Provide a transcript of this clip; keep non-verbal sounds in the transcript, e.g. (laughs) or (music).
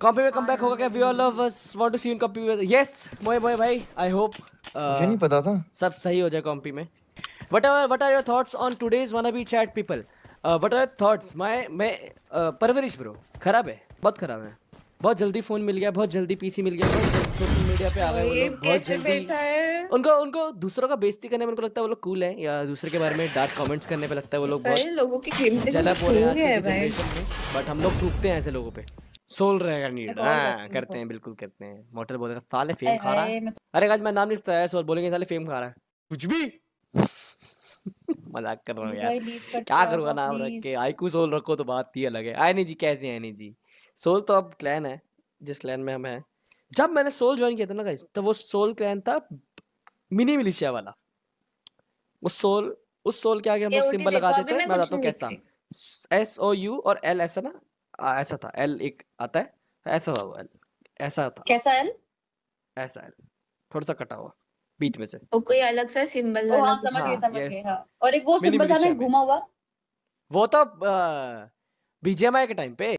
copy में comeback होगा क्या we all of us want to see in copy में यस मोए मोए भाई आई होप मुझे नहीं पता था सब सही हो जाए कॉपी में what are what are your thoughts on today's one B chat people what are thoughts my मैं परवरिश ब्रो uh, खराब है बहुत खराब है बहुत जल्दी फोन मिल गया बहुत जल्दी पीसी मिल गया सोशल मीडिया पे आ गए बहुत जल्दी उनको उनको दूसरों का बेइज्जती करने में उनको लगता है वो लोग कूल है या दूसरे के बारे में डार्क कमेंट्स करने पे लगता है वो लोग बहुत लोगों की जला बोल रहे हैं बट हम लोग थूकते हैं ऐसे लोगों पे सोल रहेगा नीड हाँ करते हैं बिल्कुल करते हैं मोटर बोलेगा साले फेम खा रहा है अरे तो- गाइस मैं नाम लिखता है सोल बोलेंगे साले फेम खा रहा है कुछ भी (laughs) मजाक कर रहा हूँ यार क्या करूँगा नाम रख के आईकू सोल रखो तो बात ही अलग है आयनी जी कैसे हैं आयनी जी सोल तो अब क्लैन है जिस क्लैन में हम हैं जब मैंने सोल ज्वाइन किया था ना गाइस तो वो सोल क्लैन था मिनी मिलिशिया वाला उस सोल उस सोल के आगे हम लोग सिंबल देखो लगाते अभी थे मैं बताता हूँ कैसा एस ओ यू और एल एस है ना आ, ऐसा था एल एक आता है ऐसा था वो एल ऐसा था कैसा एल ऐसा एल थोड़ा सा कटा हुआ बीच में से तो कोई अलग सा सिंबल ओ, हाँ, हाँ, समझ गए समझ हाँ और एक वो सिंबल था ना घुमा हुआ वो था बीजेएमआई के टाइम पे